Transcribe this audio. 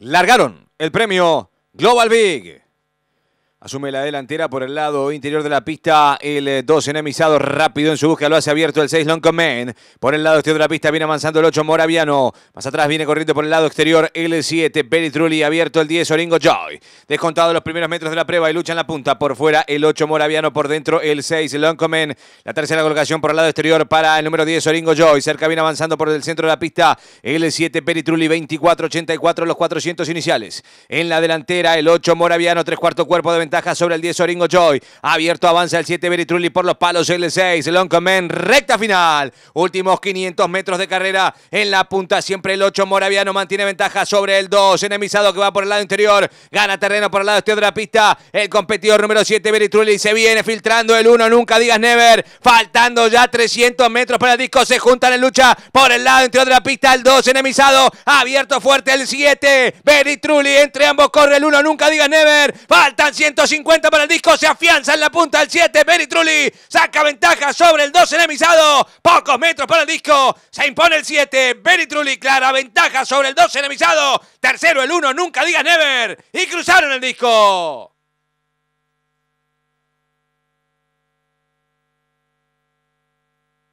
largaron el premio Global Big. Asume la delantera por el lado interior de la pista. El 2 eh, enemizado rápido en su búsqueda. Lo hace abierto el 6 Longcomen. Por el lado exterior de la pista viene avanzando el 8 Moraviano. Más atrás viene corriendo por el lado exterior el 7 Peritrulli. Abierto el 10 Oringo Joy. Descontado los primeros metros de la prueba y lucha en la punta. Por fuera el 8 Moraviano. Por dentro el 6 Longcomen. La tercera colocación por el lado exterior para el número 10 Oringo Joy. Cerca viene avanzando por el centro de la pista el 7 Peritrulli. 24-84 los 400 iniciales. En la delantera el 8 Moraviano. Tres cuarto cuerpo de ventaja sobre el 10 Oringo Joy. Abierto avanza el 7 veritrulli por los palos, el 6 Longman, recta final. Últimos 500 metros de carrera en la punta, siempre el 8 Moraviano mantiene ventaja sobre el 2, enemizado que va por el lado interior, gana terreno por el lado exterior de la pista, el competidor número 7 veritrulli se viene filtrando el 1, nunca digas never, faltando ya 300 metros para el disco, se juntan en lucha por el lado interior de la pista, el 2 enemizado, abierto fuerte el 7, Beritrulli, entre ambos corre el 1, nunca digas never, faltan 100 150 para el disco. Se afianza en la punta el 7. Trulli saca ventaja sobre el 2 enemizado. Pocos metros para el disco. Se impone el 7. Trulli clara ventaja sobre el 2 enemizado. Tercero el 1. Nunca digas never. Y cruzaron el disco.